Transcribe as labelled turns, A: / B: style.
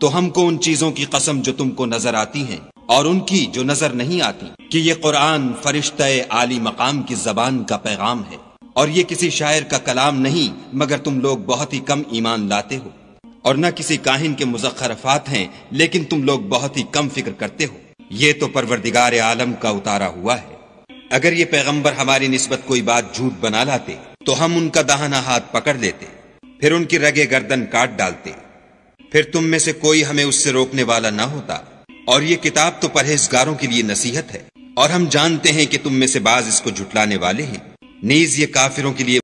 A: तो हमको उन चीजों की कसम जो तुमको नजर आती हैं और उनकी जो नजर नहीं आती कि ये कुरान फरिश्ते आली मकाम की जबान का पैगाम है और ये किसी शायर का कलाम नहीं मगर तुम लोग बहुत ही कम ईमान लाते हो और न किसी काहिन के मुजखरफात हैं लेकिन तुम लोग बहुत ही कम फिक्र करते हो ये तो परवरदिगार आलम का उतारा हुआ है अगर ये पैगम्बर हमारी नस्बत कोई बात झूठ बना लाते तो हम उनका दाहना हाथ पकड़ लेते फिर उनकी रगे गर्दन काट डालते फिर तुम में से कोई हमें उससे रोकने वाला ना होता और ये किताब तो परहेजगारों के लिए नसीहत है और हम जानते हैं कि तुम में से बाज इसको झुटलाने वाले हैं नीज ये काफिरों के लिए